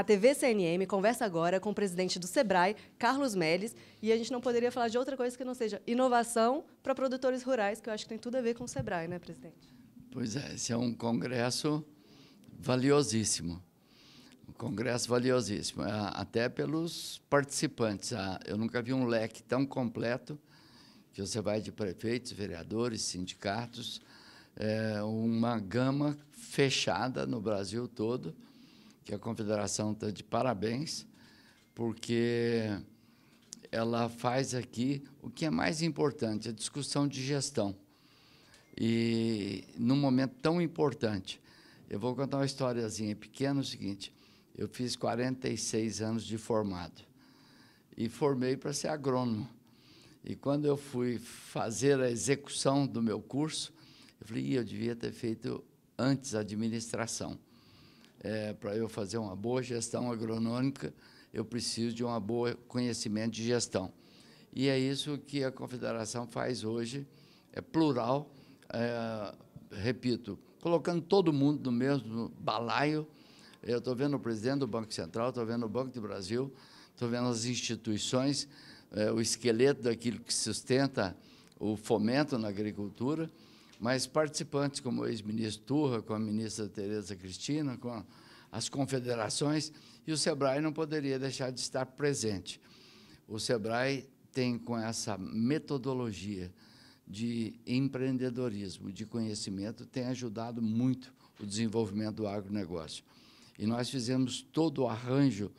A TV CNM conversa agora com o presidente do SEBRAE, Carlos Melles, e a gente não poderia falar de outra coisa que não seja inovação para produtores rurais, que eu acho que tem tudo a ver com o SEBRAE, né, presidente? Pois é, esse é um congresso valiosíssimo. Um congresso valiosíssimo, até pelos participantes. Eu nunca vi um leque tão completo que você vai de prefeitos, vereadores, sindicatos, é, uma gama fechada no Brasil todo que a confederação está de parabéns, porque ela faz aqui o que é mais importante, a discussão de gestão. E num momento tão importante, eu vou contar uma historiazinha pequena, o seguinte, eu fiz 46 anos de formado e formei para ser agrônomo. E quando eu fui fazer a execução do meu curso, eu falei, eu devia ter feito antes administração é, para eu fazer uma boa gestão agronômica, eu preciso de um bom conhecimento de gestão. E é isso que a confederação faz hoje, é plural, é, repito, colocando todo mundo no mesmo balaio. Eu estou vendo o presidente do Banco Central, estou vendo o Banco do Brasil, estou vendo as instituições, é, o esqueleto daquilo que sustenta o fomento na agricultura, mas participantes como o ex-ministro Turra, com a ministra Tereza Cristina, com as confederações, e o SEBRAE não poderia deixar de estar presente. O SEBRAE tem com essa metodologia de empreendedorismo, de conhecimento, tem ajudado muito o desenvolvimento do agronegócio. E nós fizemos todo o arranjo